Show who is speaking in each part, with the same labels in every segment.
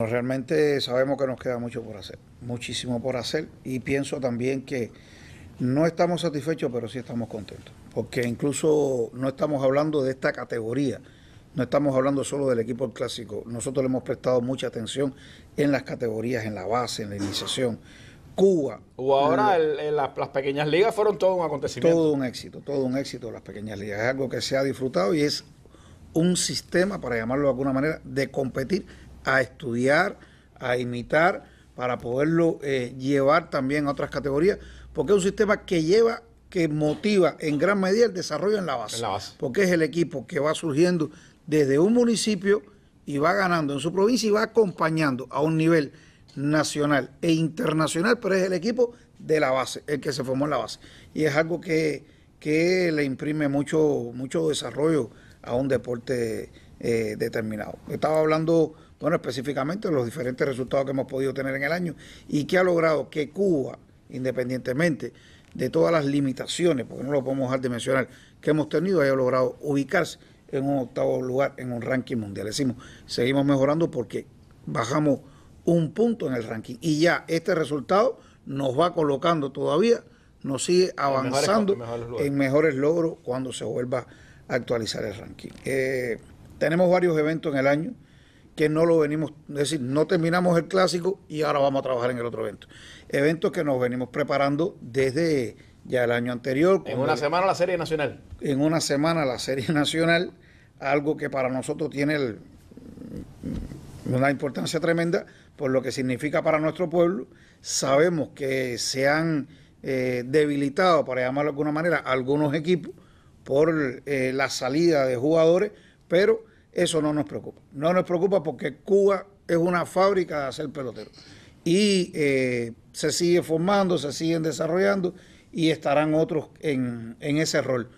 Speaker 1: Realmente sabemos que nos queda mucho por hacer, muchísimo por hacer y pienso también que no estamos satisfechos, pero sí estamos contentos, porque incluso no estamos hablando de esta categoría, no estamos hablando solo del equipo clásico, nosotros le hemos prestado mucha atención en las categorías, en la base, en la iniciación. Cuba. O ahora las, las pequeñas ligas fueron todo un acontecimiento. Todo un éxito, todo un éxito las pequeñas ligas. Es algo que se ha disfrutado y es un sistema, para llamarlo de alguna manera, de competir a estudiar, a imitar, para poderlo eh, llevar también a otras categorías, porque es un sistema que lleva, que motiva en gran medida el desarrollo en la base, porque es el equipo que va surgiendo desde un municipio y va ganando en su provincia y va acompañando a un nivel nacional e internacional, pero es el equipo de la base, el que se formó en la base. Y es algo que, que le imprime mucho, mucho desarrollo a un deporte eh, determinado. Estaba hablando, bueno, específicamente de los diferentes resultados que hemos podido tener en el año y que ha logrado que Cuba, independientemente de todas las limitaciones, porque no lo podemos dejar de mencionar, que hemos tenido, haya logrado ubicarse en un octavo lugar en un ranking mundial. Decimos, seguimos mejorando porque bajamos un punto en el ranking y ya este resultado nos va colocando todavía, nos sigue avanzando en mejores, logros cuando se vuelva a actualizar el ranking. Eh, tenemos varios eventos en el año que no lo venimos, es decir, no terminamos el clásico y ahora vamos a trabajar en el otro evento. Eventos que nos venimos preparando desde ya el año anterior. En una semana la Serie Nacional. En una semana la Serie Nacional, algo que para nosotros tiene una importancia tremenda por lo que significa para nuestro pueblo. Sabemos que se han eh, debilitado, para llamarlo de alguna manera, algunos equipos por eh, la salida de jugadores, pero eso no nos preocupa. No nos preocupa porque Cuba es una fábrica de hacer peloteros. Y eh, se sigue formando, se siguen desarrollando y estarán otros en, en ese rol.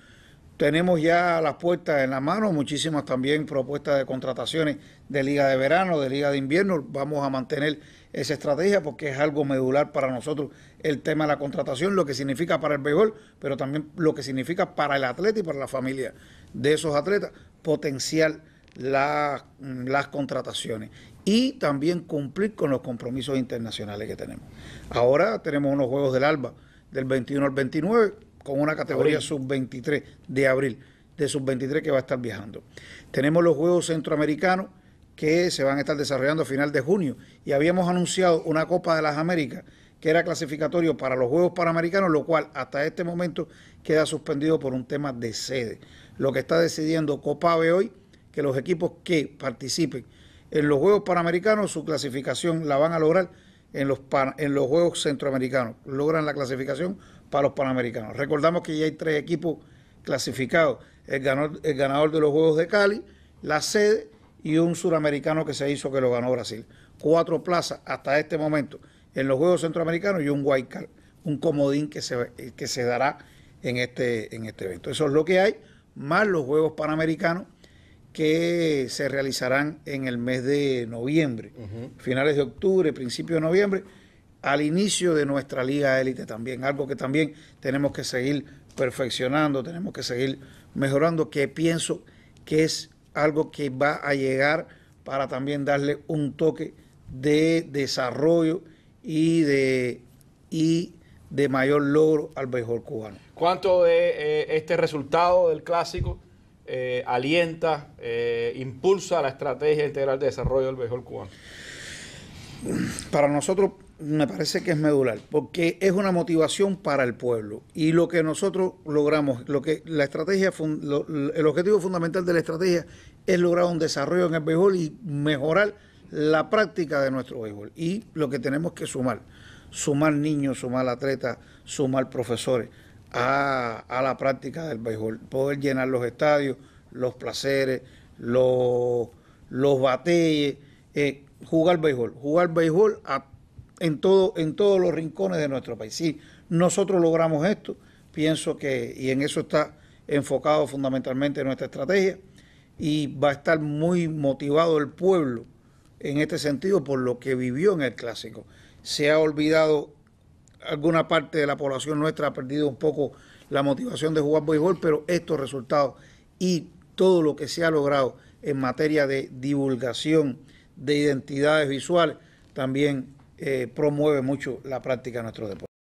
Speaker 1: Tenemos ya las puertas en la mano, muchísimas también propuestas de contrataciones de liga de verano, de liga de invierno. Vamos a mantener esa estrategia porque es algo medular para nosotros el tema de la contratación, lo que significa para el béisbol, pero también lo que significa para el atleta y para la familia de esos atletas, potencial las contrataciones y también cumplir con los compromisos internacionales que tenemos. Ahora tenemos unos Juegos del Alba del 21 al 29 con una categoría sub-23 de abril, de sub-23 que va a estar viajando. Tenemos los Juegos Centroamericanos que se van a estar desarrollando a final de junio y habíamos anunciado una Copa de las Américas que era clasificatorio para los Juegos Panamericanos, lo cual hasta este momento queda suspendido por un tema de sede. Lo que está decidiendo Copa B hoy que los equipos que participen en los Juegos Panamericanos, su clasificación la van a lograr en los, en los Juegos Centroamericanos. Logran la clasificación para los Panamericanos. Recordamos que ya hay tres equipos clasificados. El ganador, el ganador de los Juegos de Cali, la sede y un suramericano que se hizo que lo ganó Brasil. Cuatro plazas hasta este momento en los Juegos Centroamericanos y un wild un comodín que se, que se dará en este, en este evento. Eso es lo que hay, más los Juegos Panamericanos que se realizarán en el mes de noviembre, finales de octubre, principios de noviembre, al inicio de nuestra liga élite también, algo que también tenemos que seguir perfeccionando, tenemos que seguir mejorando, que pienso que es algo que va a llegar para también darle un toque de desarrollo y de, y de mayor logro al mejor cubano. ¿Cuánto de eh, este resultado del clásico eh, alienta, eh, impulsa la estrategia integral de desarrollo del béisbol cubano? Para nosotros me parece que es medular, porque es una motivación para el pueblo. Y lo que nosotros logramos, lo que la estrategia, el objetivo fundamental de la estrategia es lograr un desarrollo en el béisbol y mejorar la práctica de nuestro béisbol. Y lo que tenemos que sumar, sumar niños, sumar atletas, sumar profesores a, la práctica del béisbol, poder llenar los estadios, los placeres, los, los batalles, eh, jugar béisbol, jugar béisbol en, todo, en todos los rincones de nuestro país. Si nosotros logramos esto, pienso que, y en eso está enfocado fundamentalmente nuestra estrategia, y va a estar muy motivado el pueblo en este sentido por lo que vivió en el clásico. Se ha olvidado alguna parte de la población nuestra ha perdido un poco la motivación de jugar béisbol, pero estos resultados y todo lo que se ha logrado en materia de divulgación de identidades visuales también eh, promueve mucho la práctica de nuestro deporte.